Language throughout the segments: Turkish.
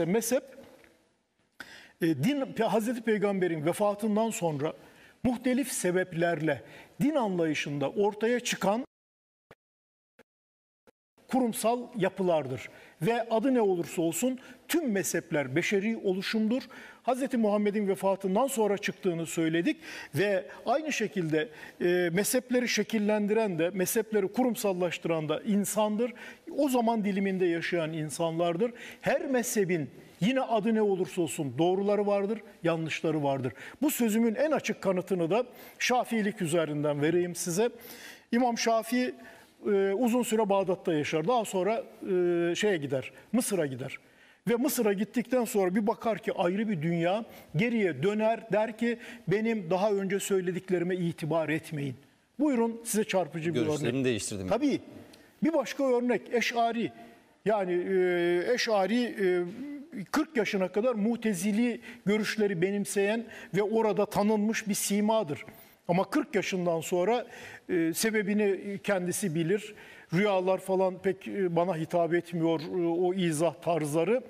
mezhep e, din Hazreti Peygamber'in vefatından sonra muhtelif sebeplerle din anlayışında ortaya çıkan kurumsal yapılardır. Ve adı ne olursa olsun tüm mezhepler beşeri oluşumdur. Hz. Muhammed'in vefatından sonra çıktığını söyledik ve aynı şekilde e, mezhepleri şekillendiren de, mezhepleri kurumsallaştıran da insandır. O zaman diliminde yaşayan insanlardır. Her mezhebin Yine adı ne olursa olsun doğruları vardır, yanlışları vardır. Bu sözümün en açık kanıtını da Şafiilik üzerinden vereyim size. İmam Şafii e, uzun süre Bağdat'ta yaşar. Daha sonra e, şeye gider, Mısır'a gider. Ve Mısır'a gittikten sonra bir bakar ki ayrı bir dünya geriye döner der ki benim daha önce söylediklerime itibar etmeyin. Buyurun size çarpıcı bir örnek. Görüşlerimi değiştirdim. Tabii. Bir başka örnek Eş'ari. Yani e, Eş'ari e, 40 yaşına kadar mutezili görüşleri benimseyen ve orada tanınmış bir simadır. Ama 40 yaşından sonra e, sebebini e, kendisi bilir. Rüyalar falan pek e, bana hitap etmiyor e, o izah tarzları.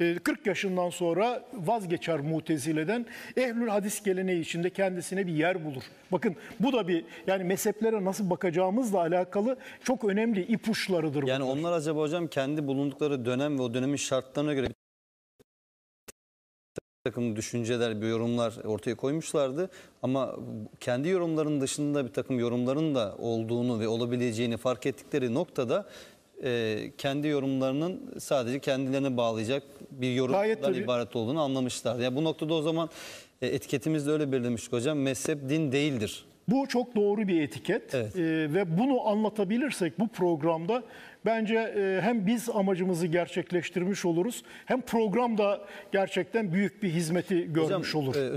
E, 40 yaşından sonra vazgeçer Mutezile'den. Ehlül hadis geleneği içinde kendisine bir yer bulur. Bakın bu da bir yani mezheplere nasıl bakacağımızla alakalı çok önemli ipuçlarıdır. Yani bunlar. onlar acaba hocam kendi bulundukları dönem ve o dönemin şartlarına göre takım düşünceler, bir yorumlar ortaya koymuşlardı. Ama kendi yorumlarının dışında bir takım yorumların da olduğunu ve olabileceğini fark ettikleri noktada e, kendi yorumlarının sadece kendilerine bağlayacak bir yorumdan ibaret olduğunu anlamışlardı. Yani bu noktada o zaman e, etiketimizde öyle belirlemiştik hocam. Mezhep din değildir. Bu çok doğru bir etiket evet. e, ve bunu anlatabilirsek bu programda bence e, hem biz amacımızı gerçekleştirmiş oluruz hem program da gerçekten büyük bir hizmeti görmüş Hocam, olur. E,